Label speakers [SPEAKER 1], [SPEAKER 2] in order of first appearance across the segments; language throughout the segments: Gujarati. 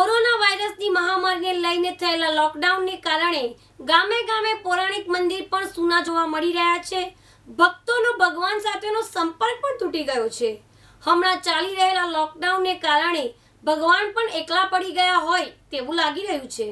[SPEAKER 1] કોરોના વાયરસની મહામારીને લઈને થયેલા લોકડાઉનને કારણે ગામે ગામે પૌરાણિક મંદિર પણ સૂના જોવા મળી રહ્યા છે ભક્તોનો ભગવાન સાથેનો સંપર્ક પણ તૂટી ગયો છે હમણાં ચાલી રહેલા લોકડાઉનને કારણે ભગવાન પણ એકલા પડી ગયા હોય તેવું લાગી રહ્યું છે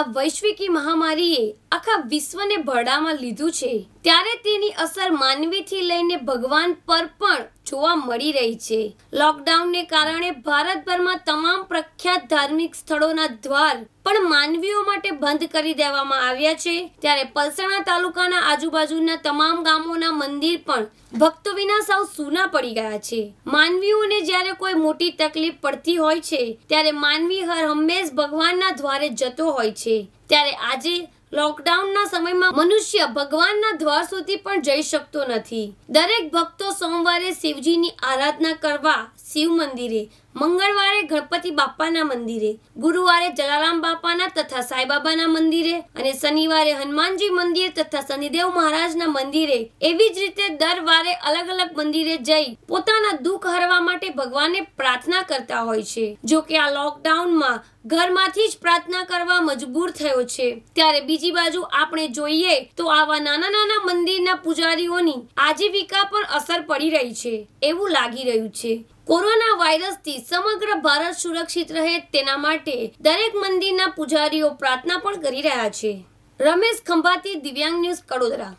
[SPEAKER 1] આ વૈશ્વિકી મહામારીએ આખા વિશ્વને ભરડામાં લીધું છે ત્યારે તેની અસર માનવીથી લઈને ભગવાન પર પણ જોવા મળી રહી છે લોકડાઉનને કારણે ભારતભરમાં તમામ પ્રખ્યાત ધાર્મિક સ્થળોના દ્વાર પણ માનવીઓ માટે બંધ કરી દેવામાં આવ્યા છે ત્યારે પલસણા તાલુકાના આજુબાજુના તમામ ગામોના મંદિર પણ ભક્તો વિના સાવ સૂના પડી ગયા છે માનવીઓને જ્યારે કોઈ મોટી તકલીફ પડતી હોય છે ત્યારે માનવી હર હંમેશ ભગવાનના દ્વારે જતો હોય છે ત્યારે આજે લોકડાઉનના સમયમાં મનુષ્ય ભગવાનના દ્વાર સુધી પણ જઈ શકતો નથી દરેક ભક્તો સોમવારે શિવજીની આરાધના કરવા શિવ મંદિરે મંગળવારે ગણપતિ બાપાના મંદિરે ગુરુવારે જલારામ બાપાના તથા સાંઈબાબાના મંદિરે અને શનિવારે હનુમાનજી મંદિર તથા શનિદેવ મહારાજના મંદિરે એવી જ રીતે દર વારે અલગ અલગ મંદિરે જઈ પોતાના દુઃખ હરવા માટે ભગવાનને પ્રાર્થના કરતા હોય છે જો કે આ લોકડાઉનમાં ઘરમાંથી જ પ્રાર્થના કરવા મજબૂર થયો છે ત્યારે બીજી બાજુ આપણે જોઈએ તો આવા નાના નાના મંદિરના પૂજારીઓની આજીવિકા પર અસર પડી રહી છે એવું લાગી રહ્યું છે કોરોના વાયરસથી સમગ્ર ભારત સુરક્ષિત રહે તેના માટે દરેક મંદિરના પૂજારીઓ પ્રાર્થના પણ કરી રહ્યા છે રમેશ ખંભાતી દિવ્યાંગ ન્યૂઝ કડોદરા